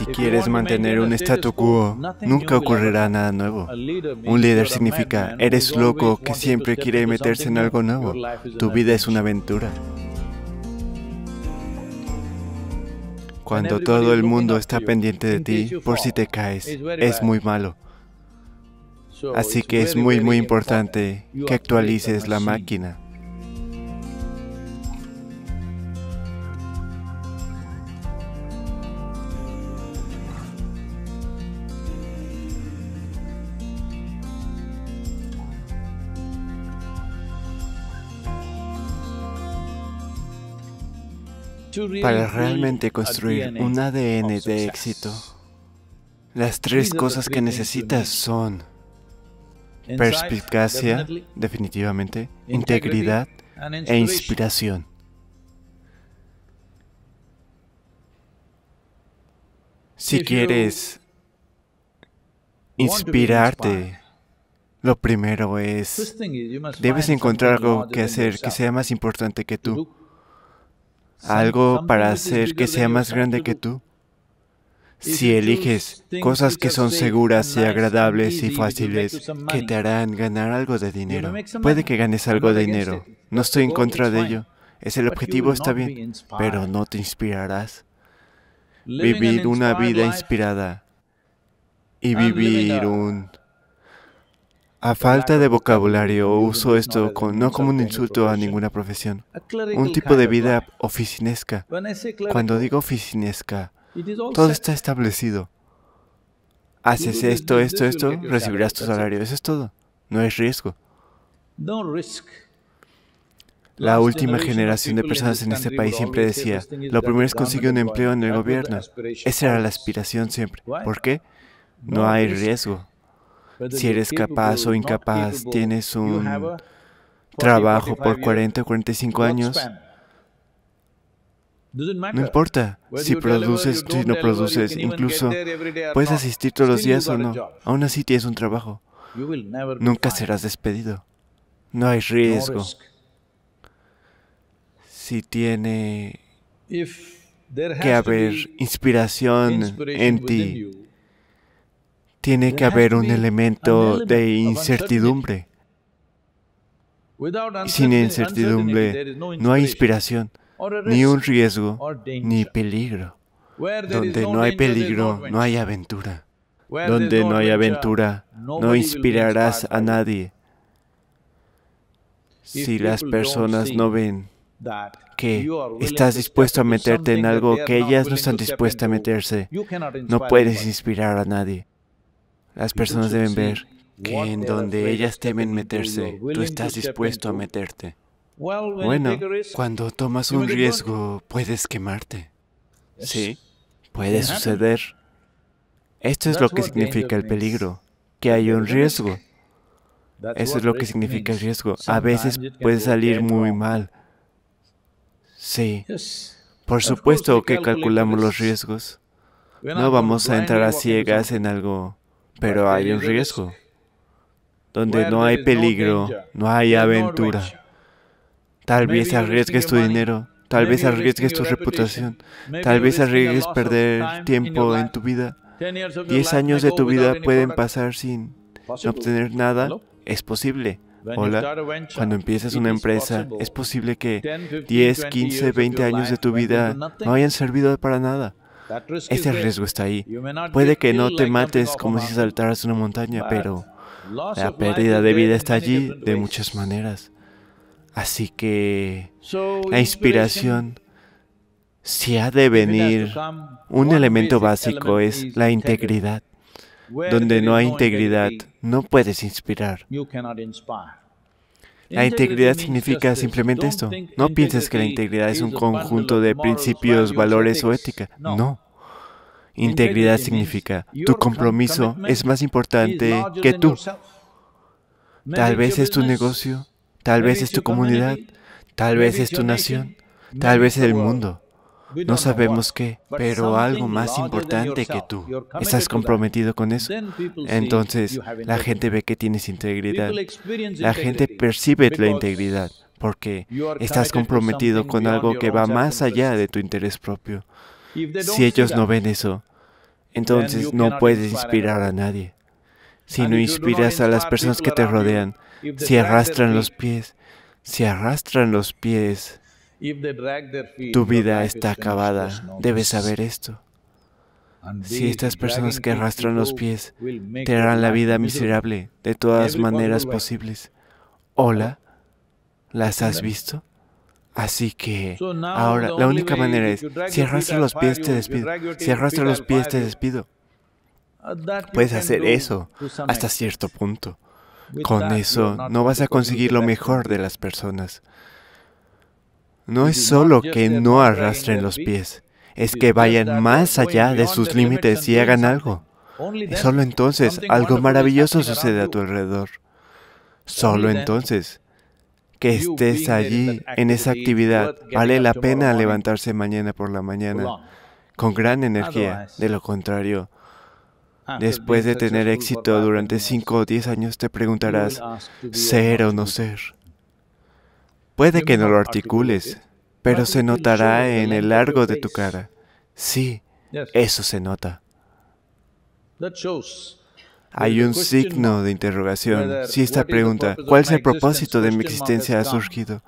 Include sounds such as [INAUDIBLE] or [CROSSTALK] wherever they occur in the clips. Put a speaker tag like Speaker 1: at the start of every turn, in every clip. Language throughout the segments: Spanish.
Speaker 1: Si quieres mantener un statu quo, nunca ocurrirá nada nuevo. Un líder significa, eres loco que siempre quiere meterse en algo nuevo. Tu vida es una aventura. Cuando todo el mundo está pendiente de ti, por si te caes, es muy malo. Así que es muy muy importante que actualices la máquina. para realmente construir un ADN de éxito. Las tres cosas que necesitas son perspicacia, definitivamente, integridad e inspiración. Si quieres inspirarte, lo primero es, debes encontrar algo que hacer que sea más importante que tú algo para hacer que sea más grande que tú. Si eliges cosas que son seguras y agradables y fáciles que te harán ganar algo de dinero, puede que ganes algo de dinero. No estoy en oh, contra de ello. Es el objetivo, está bien, pero no te inspirarás. Vivir una vida inspirada y vivir un a falta de vocabulario, uso esto con, no como un insulto a ninguna profesión, un tipo de vida oficinesca. Cuando digo oficinesca, todo está establecido. Haces esto, esto, esto, recibirás tu salario. Eso es todo. No hay riesgo. La última generación de personas en este país siempre decía, pues, lo primero es conseguir un empleo en el gobierno. Esa era la aspiración siempre. ¿Por qué? No hay riesgo si eres capaz o incapaz, tienes un trabajo por 40 o 45 años. No importa si produces, o no produces, incluso puedes asistir todos los días o no. Aún así tienes un trabajo. Nunca serás despedido. No hay riesgo. Si tiene que haber inspiración en ti,
Speaker 2: tiene que haber un elemento de
Speaker 1: incertidumbre. Sin incertidumbre no hay inspiración, ni un riesgo, ni peligro. Donde no hay peligro, no hay aventura. Donde no hay aventura, no inspirarás a nadie. Si las personas no ven que estás dispuesto a meterte en algo que ellas no están dispuestas a meterse, no puedes inspirar a nadie. Las personas deben ver que en donde ellas temen meterse, tú estás dispuesto a meterte. Bueno, cuando tomas un riesgo, puedes quemarte. Sí, puede suceder. Esto es lo que significa el peligro, que hay un riesgo. Eso es lo que significa el riesgo. A veces puede salir muy mal. Sí. Por supuesto que calculamos los riesgos.
Speaker 2: No vamos a entrar a
Speaker 1: ciegas en algo pero hay un riesgo. Donde no hay peligro, no hay aventura. Tal vez arriesgues tu dinero, tal vez arriesgues tu reputación, tal vez arriesgues perder tiempo en tu vida. Diez años de tu vida pueden pasar sin obtener nada. Es posible. Hola, cuando empiezas una empresa, es posible que diez, quince, veinte años de tu vida no hayan servido para nada. Ese riesgo está ahí. Puede que no te mates como si saltaras una montaña, pero la pérdida de vida está allí de muchas maneras. Así que la inspiración, si ha de venir, un elemento básico es la integridad. Donde no hay integridad, no puedes inspirar. La integridad significa simplemente esto. No pienses que la integridad es un conjunto de principios, valores o ética. No. Integridad significa tu compromiso es más importante que tú. Tal vez es tu negocio, tal vez es tu comunidad, tal vez es tu nación, tal vez es el mundo no sabemos qué, pero algo más importante que tú. Estás comprometido con eso. Entonces la gente ve que tienes integridad. La gente percibe la integridad porque estás comprometido con algo que va más allá de tu interés propio. Si ellos no ven eso, entonces no puedes inspirar a nadie. Si no inspiras a las personas que te rodean, si arrastran los pies, si arrastran los pies, tu vida está acabada, debes saber esto. Si estas personas que arrastran los pies te harán la vida miserable de todas maneras posibles, hola, ¿las has visto? Así que ahora la única manera es, si arrastras los pies te despido, si arrastras los pies te despido. Puedes hacer eso hasta cierto punto. Con eso no vas a conseguir lo mejor de las personas. No es solo que no arrastren los pies, es que vayan más allá de sus límites y hagan algo. solo entonces algo maravilloso sucede a tu alrededor. Solo entonces que estés allí en esa actividad vale la pena levantarse mañana por la mañana con gran energía. De lo contrario, después de tener éxito durante 5 o 10 años te preguntarás, ¿ser o no ser? Puede que no lo articules, ¿eh? pero se notará en el largo de tu pues. cara. Sí, eso se nota.
Speaker 2: Hay un signo de interrogación. Si esta pregunta, ¿cuál es el propósito de mi existencia ha surgido?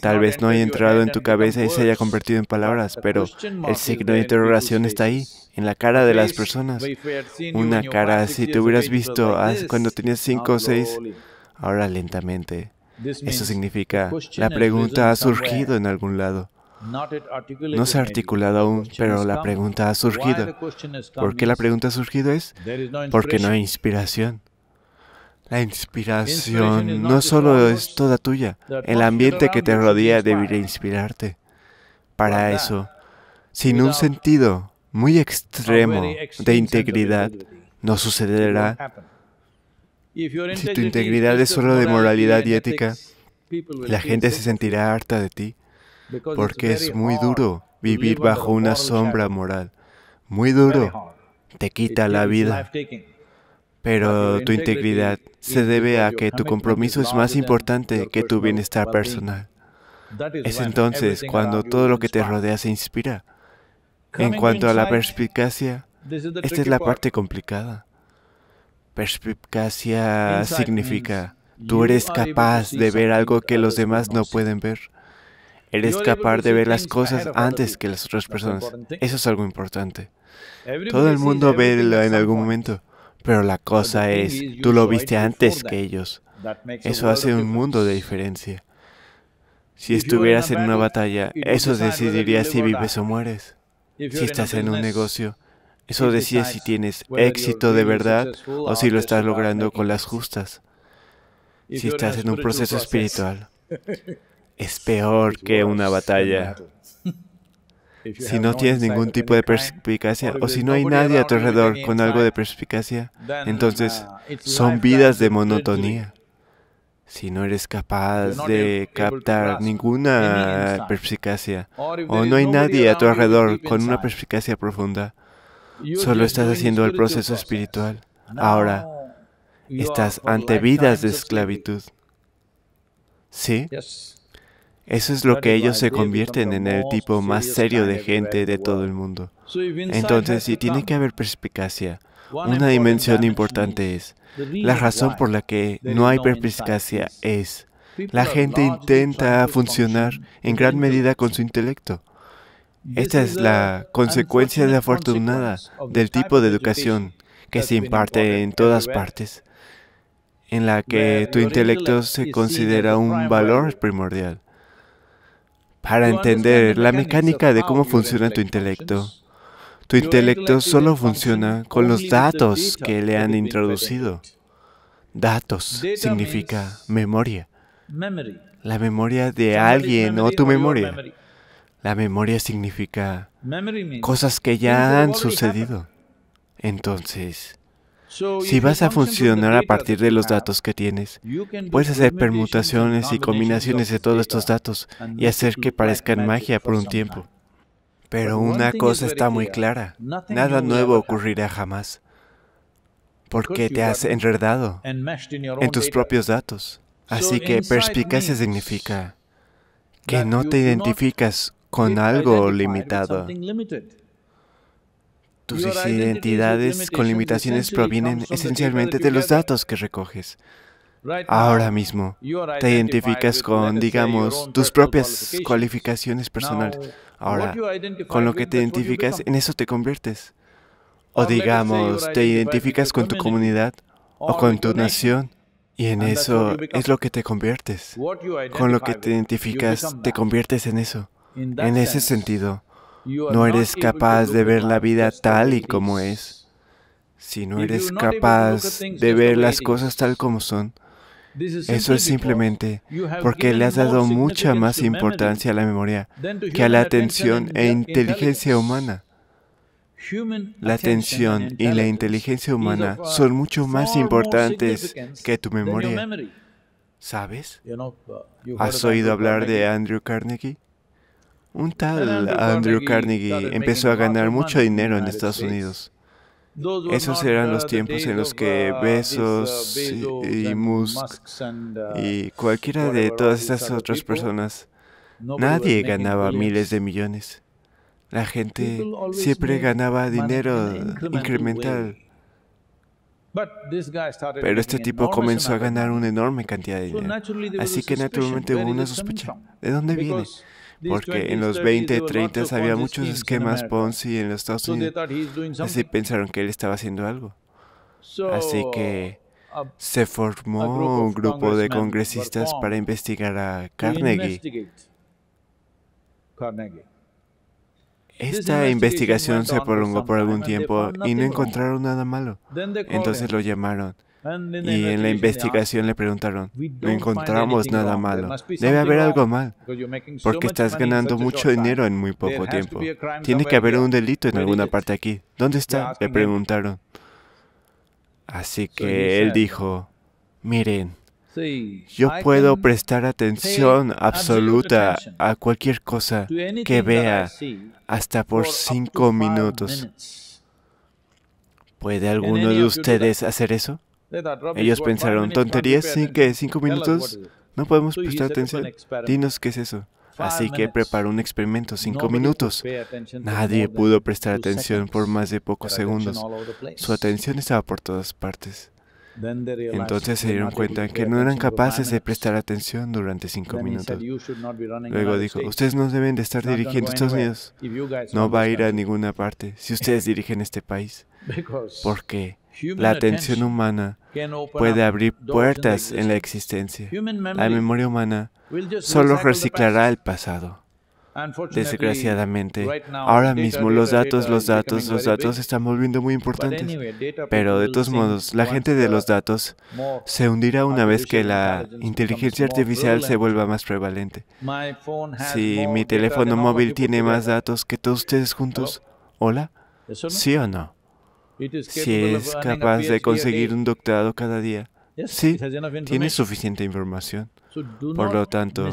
Speaker 2: Tal vez no haya entrado
Speaker 1: en tu cabeza y se haya convertido en palabras, pero el signo de interrogación está ahí, en la cara de las personas. Una cara, si te hubieras visto cuando tenías cinco o seis, ahora lentamente eso significa, la pregunta ha surgido en algún lado. No se ha articulado aún, pero la pregunta ha surgido. ¿Por qué la pregunta ha surgido es? Porque no hay inspiración. La inspiración no solo es toda tuya, el ambiente que te rodea debería inspirarte. Para eso, sin un sentido muy extremo de integridad, no sucederá si tu integridad es solo de moralidad y ética, la gente se sentirá harta de ti, porque es muy duro vivir bajo una sombra moral. Muy duro. Te quita la vida. Pero tu integridad se debe a que tu compromiso es más importante que tu bienestar personal. Es entonces cuando todo lo que te rodea se inspira. En cuanto a la perspicacia, esta es la parte complicada. Perspicacia significa, mm. tú eres capaz de ver algo que los demás no pueden ver. Eres capaz de ver las cosas antes que las otras personas. Eso es algo importante. Todo el mundo ve en algún momento, pero la cosa es, tú lo viste antes que ellos. Eso hace un mundo de diferencia. Si estuvieras en una batalla, eso decidiría si vives o mueres. Si estás en un negocio, eso decide si tienes éxito de verdad o si lo estás logrando con las justas. Si estás en un proceso espiritual, [LAUGHS] es peor que una batalla. [LAUGHS] Si no tienes ningún tipo de perspicacia o si no hay nadie a tu alrededor con algo de perspicacia, entonces uh, son vidas de monotonía. Si no eres capaz de captar ninguna perspicacia o no hay nadie a tu alrededor con una perspicacia profunda, Solo estás haciendo el proceso espiritual. Ahora estás ante vidas de esclavitud. ¿Sí? Eso es lo que ellos se convierten en el tipo más serio de gente de todo el mundo. Entonces, si tiene que haber perspicacia, una dimensión importante es, la razón por la que no hay perspicacia es, la gente intenta funcionar en gran medida con su intelecto. Esta es la consecuencia desafortunada del tipo de educación que se imparte en todas partes, en la que tu intelecto se considera un valor primordial. Para entender la mecánica de cómo funciona tu intelecto, tu intelecto solo funciona con los datos que le han introducido. Datos significa memoria. La memoria de alguien o tu memoria. La memoria significa cosas que ya han sucedido. Entonces, si vas a funcionar a partir de los datos que tienes, puedes hacer permutaciones y combinaciones de todos estos datos y hacer que parezcan magia por un tiempo. Pero una cosa está muy clara, nada nuevo ocurrirá jamás, porque te has enredado en tus propios datos. Así que perspicacia significa que no te identificas con algo limitado.
Speaker 2: Tus identidades con limitaciones provienen esencialmente de los
Speaker 1: datos que recoges. Ahora mismo te identificas con, digamos, tus propias cualificaciones personales. Ahora, con lo que te identificas, en eso te conviertes. O digamos, te identificas con tu comunidad o con tu nación. Y en eso es lo que te conviertes. Con lo que te identificas, te conviertes en eso. En ese sentido, no eres capaz de ver la vida tal y como es. Si no eres capaz de ver las cosas tal como son, eso es simplemente porque le has dado mucha más importancia a la memoria que a la atención e inteligencia humana. La atención y la inteligencia humana son mucho más importantes que tu memoria. ¿Sabes? Uh, ¿Has oído hablar de Andrew Carnegie? Un tal Andrew Carnegie empezó a ah, ganar pues, mucho dinero en Estados Unidos. Esos eran los tiempos en los que Bezos y Musk y cualquiera de todas estas otras personas, nadie ganaba miles de millones. La gente siempre ganaba dinero incremental. Pero este tipo comenzó a ganar una enorme cantidad de dinero. Así que naturalmente hubo una sospecha. ¿De dónde viene? porque en los 20, 30 había muchos esquemas Ponzi en los Estados Unidos, así pensaron que él estaba haciendo algo. Así que se formó un grupo de congresistas para investigar a Carnegie. Esta investigación se prolongó por algún tiempo y no encontraron nada malo. Entonces lo llamaron y en la investigación le preguntaron, no encontramos nada malo. Debe haber algo mal, porque estás ganando mucho dinero en muy poco tiempo. Tiene que haber un delito en alguna parte aquí. ¿Dónde está? Le preguntaron. Así que él dijo, miren, yo puedo prestar atención absoluta a cualquier cosa que vea hasta por cinco minutos. ¿Puede alguno de ustedes hacer eso? Ellos pensaron tonterías ¿sí? que cinco minutos no podemos prestar atención. Dinos qué es eso. Así que preparó un experimento, cinco minutos. Nadie pudo prestar atención por más de pocos segundos. Su atención estaba por todas partes. Entonces se dieron cuenta que no eran capaces de prestar atención durante cinco minutos. Luego dijo, ustedes no deben de estar dirigiendo Estados Unidos. No va a ir a ninguna parte si ustedes [LAUGHS] dirigen este país. Porque la atención humana puede abrir puertas en la existencia. La memoria humana solo reciclará el pasado. Desgraciadamente, ahora mismo los datos, los datos, los datos se están volviendo muy importantes. Pero de todos modos, la gente de los datos se hundirá una vez que la inteligencia artificial se vuelva más prevalente. Si mi teléfono móvil tiene más datos que todos ustedes juntos, ¿hola? ¿Sí o no? si pues, es capaz de conseguir un doctorado cada día. Sí, tiene suficiente información. Por lo tanto,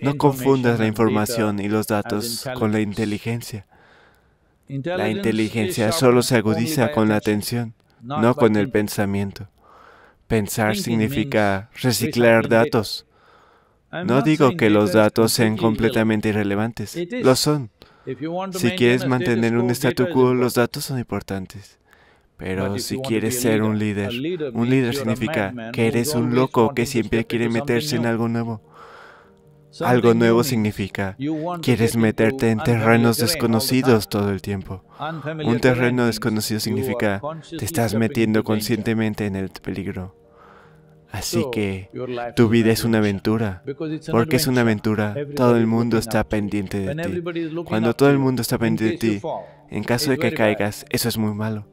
Speaker 1: no confundas la información y los datos con la inteligencia. La inteligencia solo se agudiza con la atención, no con el pensamiento. Pensar significa reciclar datos. No digo que los datos sean completamente irrelevantes, lo son. Si quieres mantener un statu quo, los datos son importantes. Pero si quieres ser un líder, un líder significa que eres un loco que siempre quiere meterse en algo nuevo. Algo nuevo significa, que quieres meterte en terrenos desconocidos todo el tiempo. Un terreno desconocido significa, te estás metiendo conscientemente en el peligro. Así que tu vida es una aventura, porque es una aventura, todo el mundo está pendiente de ti. Cuando todo el mundo está pendiente de ti, en caso de que caigas, eso es muy malo.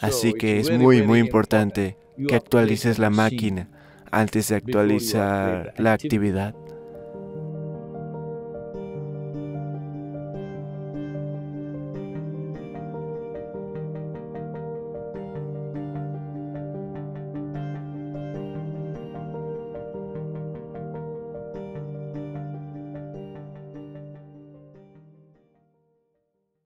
Speaker 1: Así que es muy, muy importante que actualices la máquina antes de actualizar la actividad.